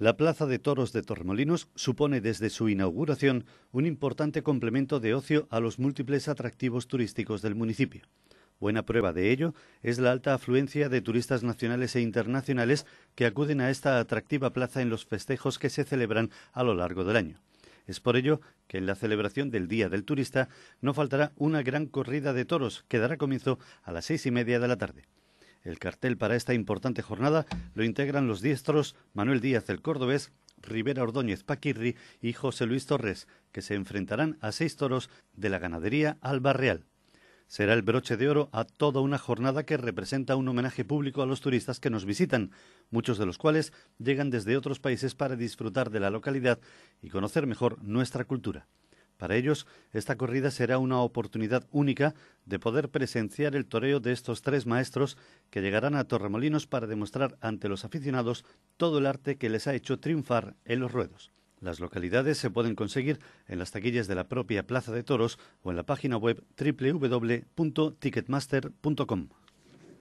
La Plaza de Toros de Tormolinos supone desde su inauguración un importante complemento de ocio a los múltiples atractivos turísticos del municipio. Buena prueba de ello es la alta afluencia de turistas nacionales e internacionales que acuden a esta atractiva plaza en los festejos que se celebran a lo largo del año. Es por ello que en la celebración del Día del Turista no faltará una gran corrida de toros que dará comienzo a las seis y media de la tarde. El cartel para esta importante jornada lo integran los diestros Manuel Díaz del Córdobés, Rivera Ordóñez Paquirri y José Luis Torres, que se enfrentarán a seis toros de la ganadería Alba Real. Será el broche de oro a toda una jornada que representa un homenaje público a los turistas que nos visitan, muchos de los cuales llegan desde otros países para disfrutar de la localidad y conocer mejor nuestra cultura. Para ellos, esta corrida será una oportunidad única de poder presenciar el toreo de estos tres maestros que llegarán a Torremolinos para demostrar ante los aficionados todo el arte que les ha hecho triunfar en los ruedos. Las localidades se pueden conseguir en las taquillas de la propia Plaza de Toros o en la página web www.ticketmaster.com.